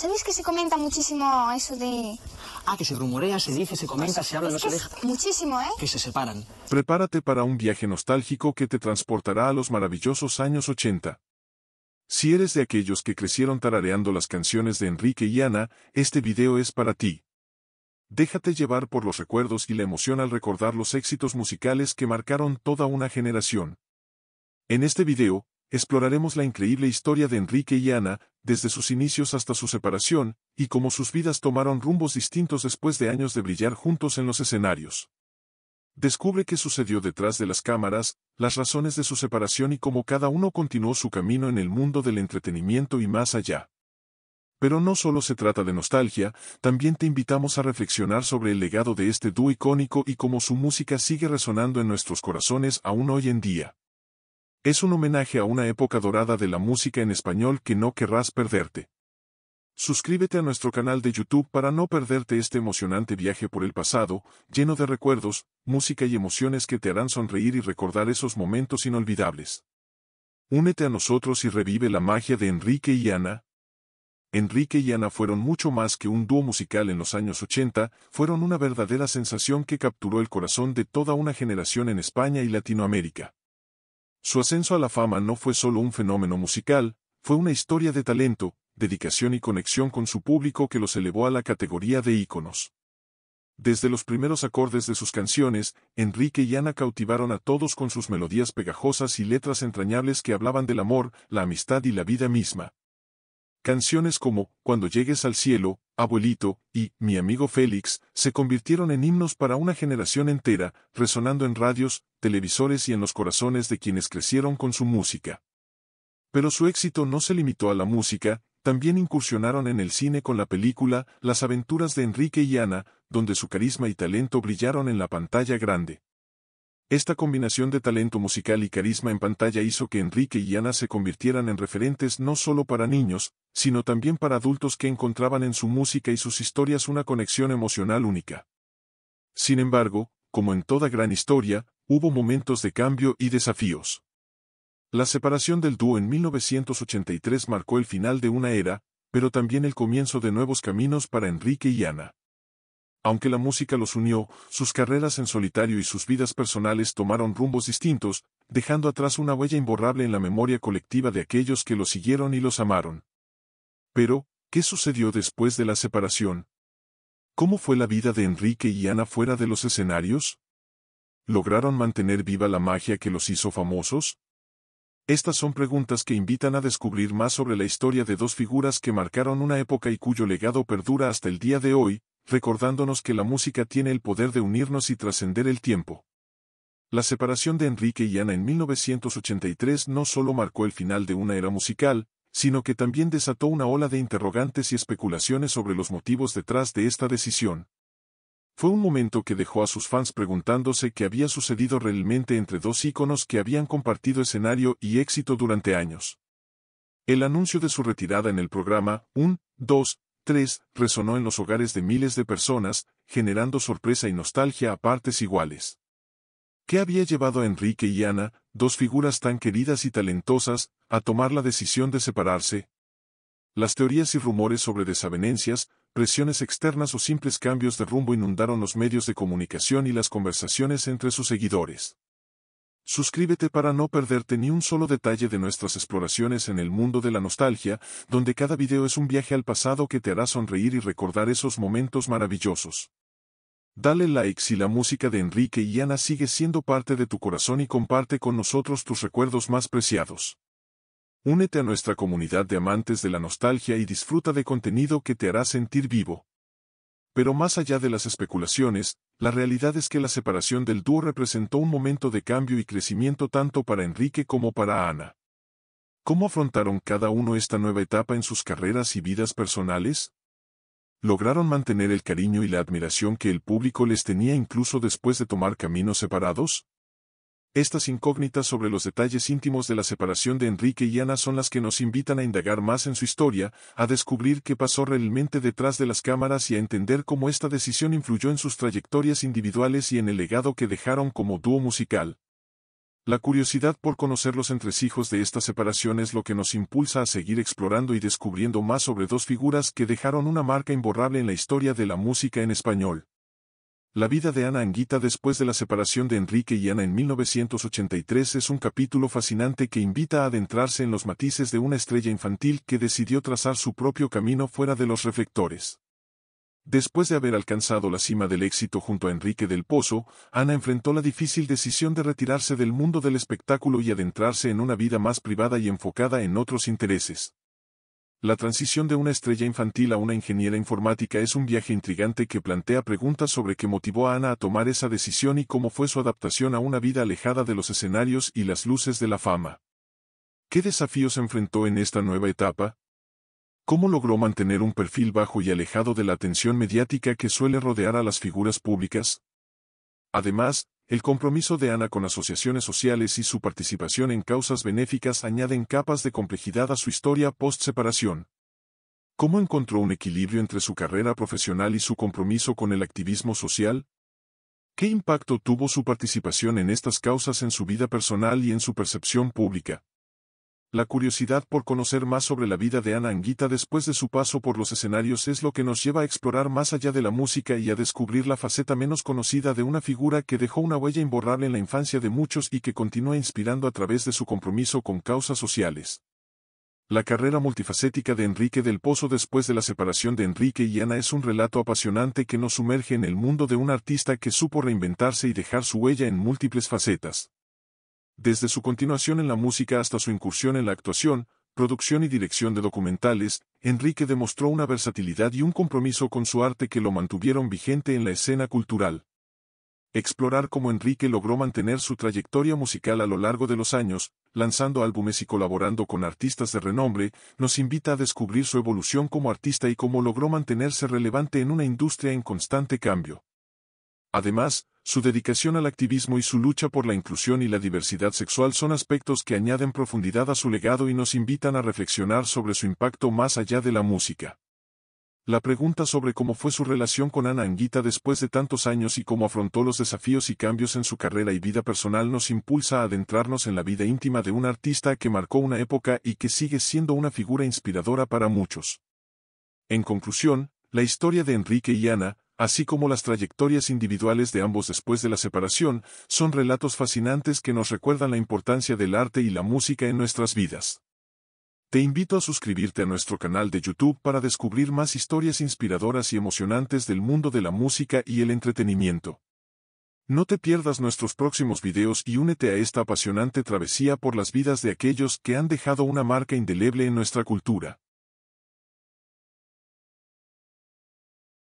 ¿Sabéis que se comenta muchísimo eso de...? Ah, que se rumorea, se dice, se comenta, se habla, no se deja. Muchísimo, ¿eh? Que se separan. Prepárate para un viaje nostálgico que te transportará a los maravillosos años 80. Si eres de aquellos que crecieron tarareando las canciones de Enrique y Ana, este video es para ti. Déjate llevar por los recuerdos y la emoción al recordar los éxitos musicales que marcaron toda una generación. En este video, exploraremos la increíble historia de Enrique y Ana, desde sus inicios hasta su separación, y cómo sus vidas tomaron rumbos distintos después de años de brillar juntos en los escenarios. Descubre qué sucedió detrás de las cámaras, las razones de su separación y cómo cada uno continuó su camino en el mundo del entretenimiento y más allá. Pero no solo se trata de nostalgia, también te invitamos a reflexionar sobre el legado de este dúo icónico y cómo su música sigue resonando en nuestros corazones aún hoy en día. Es un homenaje a una época dorada de la música en español que no querrás perderte. Suscríbete a nuestro canal de YouTube para no perderte este emocionante viaje por el pasado, lleno de recuerdos, música y emociones que te harán sonreír y recordar esos momentos inolvidables. Únete a nosotros y revive la magia de Enrique y Ana. Enrique y Ana fueron mucho más que un dúo musical en los años 80, fueron una verdadera sensación que capturó el corazón de toda una generación en España y Latinoamérica. Su ascenso a la fama no fue solo un fenómeno musical, fue una historia de talento, dedicación y conexión con su público que los elevó a la categoría de íconos. Desde los primeros acordes de sus canciones, Enrique y Ana cautivaron a todos con sus melodías pegajosas y letras entrañables que hablaban del amor, la amistad y la vida misma. Canciones como Cuando llegues al cielo, Abuelito y Mi amigo Félix se convirtieron en himnos para una generación entera, resonando en radios, televisores y en los corazones de quienes crecieron con su música. Pero su éxito no se limitó a la música, también incursionaron en el cine con la película Las aventuras de Enrique y Ana, donde su carisma y talento brillaron en la pantalla grande. Esta combinación de talento musical y carisma en pantalla hizo que Enrique y Ana se convirtieran en referentes no solo para niños, sino también para adultos que encontraban en su música y sus historias una conexión emocional única. Sin embargo, como en toda gran historia, hubo momentos de cambio y desafíos. La separación del dúo en 1983 marcó el final de una era, pero también el comienzo de nuevos caminos para Enrique y Ana. Aunque la música los unió, sus carreras en solitario y sus vidas personales tomaron rumbos distintos, dejando atrás una huella imborrable en la memoria colectiva de aquellos que los siguieron y los amaron. Pero, ¿qué sucedió después de la separación? ¿Cómo fue la vida de Enrique y Ana fuera de los escenarios? ¿Lograron mantener viva la magia que los hizo famosos? Estas son preguntas que invitan a descubrir más sobre la historia de dos figuras que marcaron una época y cuyo legado perdura hasta el día de hoy, recordándonos que la música tiene el poder de unirnos y trascender el tiempo. La separación de Enrique y Ana en 1983 no solo marcó el final de una era musical, sino que también desató una ola de interrogantes y especulaciones sobre los motivos detrás de esta decisión. Fue un momento que dejó a sus fans preguntándose qué había sucedido realmente entre dos íconos que habían compartido escenario y éxito durante años. El anuncio de su retirada en el programa, un, dos, tres, resonó en los hogares de miles de personas, generando sorpresa y nostalgia a partes iguales. ¿Qué había llevado a Enrique y Ana, dos figuras tan queridas y talentosas, a tomar la decisión de separarse? Las teorías y rumores sobre desavenencias, presiones externas o simples cambios de rumbo inundaron los medios de comunicación y las conversaciones entre sus seguidores. Suscríbete para no perderte ni un solo detalle de nuestras exploraciones en el mundo de la nostalgia, donde cada video es un viaje al pasado que te hará sonreír y recordar esos momentos maravillosos. Dale like si la música de Enrique y Ana sigue siendo parte de tu corazón y comparte con nosotros tus recuerdos más preciados. Únete a nuestra comunidad de amantes de la nostalgia y disfruta de contenido que te hará sentir vivo. Pero más allá de las especulaciones, la realidad es que la separación del dúo representó un momento de cambio y crecimiento tanto para Enrique como para Ana. ¿Cómo afrontaron cada uno esta nueva etapa en sus carreras y vidas personales? ¿Lograron mantener el cariño y la admiración que el público les tenía incluso después de tomar caminos separados? Estas incógnitas sobre los detalles íntimos de la separación de Enrique y Ana son las que nos invitan a indagar más en su historia, a descubrir qué pasó realmente detrás de las cámaras y a entender cómo esta decisión influyó en sus trayectorias individuales y en el legado que dejaron como dúo musical. La curiosidad por conocer los entresijos de esta separación es lo que nos impulsa a seguir explorando y descubriendo más sobre dos figuras que dejaron una marca imborrable en la historia de la música en español. La vida de Ana Anguita después de la separación de Enrique y Ana en 1983 es un capítulo fascinante que invita a adentrarse en los matices de una estrella infantil que decidió trazar su propio camino fuera de los reflectores. Después de haber alcanzado la cima del éxito junto a Enrique del Pozo, Ana enfrentó la difícil decisión de retirarse del mundo del espectáculo y adentrarse en una vida más privada y enfocada en otros intereses. La transición de una estrella infantil a una ingeniera informática es un viaje intrigante que plantea preguntas sobre qué motivó a Ana a tomar esa decisión y cómo fue su adaptación a una vida alejada de los escenarios y las luces de la fama. ¿Qué desafíos enfrentó en esta nueva etapa? ¿Cómo logró mantener un perfil bajo y alejado de la atención mediática que suele rodear a las figuras públicas? Además, el compromiso de Ana con asociaciones sociales y su participación en causas benéficas añaden capas de complejidad a su historia post-separación. ¿Cómo encontró un equilibrio entre su carrera profesional y su compromiso con el activismo social? ¿Qué impacto tuvo su participación en estas causas en su vida personal y en su percepción pública? La curiosidad por conocer más sobre la vida de Ana Anguita después de su paso por los escenarios es lo que nos lleva a explorar más allá de la música y a descubrir la faceta menos conocida de una figura que dejó una huella imborrable en la infancia de muchos y que continúa inspirando a través de su compromiso con causas sociales. La carrera multifacética de Enrique del Pozo después de la separación de Enrique y Ana es un relato apasionante que nos sumerge en el mundo de un artista que supo reinventarse y dejar su huella en múltiples facetas desde su continuación en la música hasta su incursión en la actuación, producción y dirección de documentales, Enrique demostró una versatilidad y un compromiso con su arte que lo mantuvieron vigente en la escena cultural. Explorar cómo Enrique logró mantener su trayectoria musical a lo largo de los años, lanzando álbumes y colaborando con artistas de renombre, nos invita a descubrir su evolución como artista y cómo logró mantenerse relevante en una industria en constante cambio. Además, su dedicación al activismo y su lucha por la inclusión y la diversidad sexual son aspectos que añaden profundidad a su legado y nos invitan a reflexionar sobre su impacto más allá de la música. La pregunta sobre cómo fue su relación con Ana Anguita después de tantos años y cómo afrontó los desafíos y cambios en su carrera y vida personal nos impulsa a adentrarnos en la vida íntima de un artista que marcó una época y que sigue siendo una figura inspiradora para muchos. En conclusión, la historia de Enrique y Ana, así como las trayectorias individuales de ambos después de la separación, son relatos fascinantes que nos recuerdan la importancia del arte y la música en nuestras vidas. Te invito a suscribirte a nuestro canal de YouTube para descubrir más historias inspiradoras y emocionantes del mundo de la música y el entretenimiento. No te pierdas nuestros próximos videos y únete a esta apasionante travesía por las vidas de aquellos que han dejado una marca indeleble en nuestra cultura.